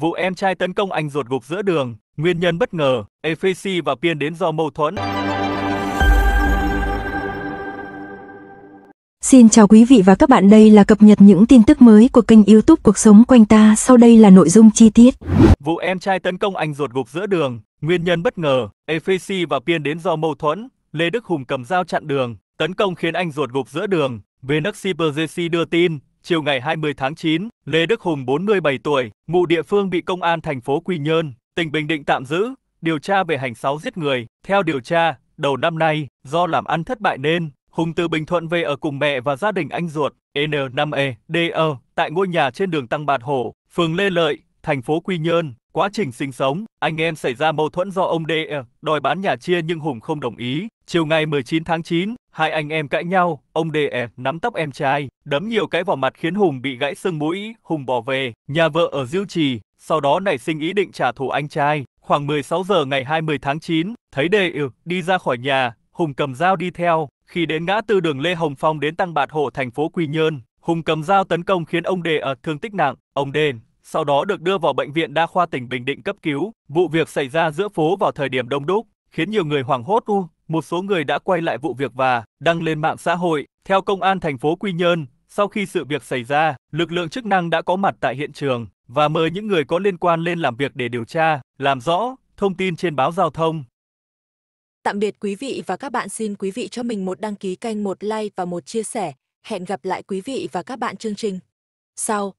Vụ em trai tấn công anh ruột gục giữa đường, nguyên nhân bất ngờ, Efesi và Piên đến do mâu thuẫn. Xin chào quý vị và các bạn, đây là cập nhật những tin tức mới của kênh YouTube Cuộc sống quanh ta, sau đây là nội dung chi tiết. Vụ em trai tấn công anh ruột gục giữa đường, nguyên nhân bất ngờ, Efesi và Piên đến do mâu thuẫn, Lê Đức Hùng cầm dao chặn đường, tấn công khiến anh ruột gục giữa đường. Vnxciperjc đưa tin, chiều ngày 20 tháng 9, Lê Đức Hùng 47 tuổi, ngụ địa phương bị công an thành phố Quy Nhơn, tỉnh Bình Định tạm giữ, điều tra về hành 6 giết người. Theo điều tra, đầu năm nay, do làm ăn thất bại nên, Hùng từ Bình Thuận về ở cùng mẹ và gia đình anh ruột, N5EDE, e, tại ngôi nhà trên đường Tăng Bạt Hổ, phường Lê Lợi, thành phố Quy Nhơn. Quá trình sinh sống, anh em xảy ra mâu thuẫn do ông DE đòi bán nhà chia nhưng Hùng không đồng ý. Chiều ngày 19 tháng 9, Hai anh em cãi nhau, ông DE nắm tóc em trai, đấm nhiều cái vào mặt khiến Hùng bị gãy xương mũi, Hùng bỏ về, nhà vợ ở Diêu Trì, sau đó nảy sinh ý định trả thù anh trai. Khoảng 16 giờ ngày 20 tháng 9, thấy Đề ừ, đi ra khỏi nhà, Hùng cầm dao đi theo. Khi đến ngã tư đường Lê Hồng Phong đến Tăng Bạt Hộ thành phố Quy Nhơn, Hùng cầm dao tấn công khiến ông Đề ở thương tích nặng. Ông Đền sau đó được đưa vào bệnh viện đa khoa tỉnh Bình Định cấp cứu. Vụ việc xảy ra giữa phố vào thời điểm đông đúc, khiến nhiều người hoảng hốt u một số người đã quay lại vụ việc và đăng lên mạng xã hội. Theo công an thành phố Quy Nhơn, sau khi sự việc xảy ra, lực lượng chức năng đã có mặt tại hiện trường và mời những người có liên quan lên làm việc để điều tra, làm rõ, thông tin trên báo giao thông. Tạm biệt quý vị và các bạn xin quý vị cho mình một đăng ký kênh, một like và một chia sẻ. Hẹn gặp lại quý vị và các bạn chương trình sau.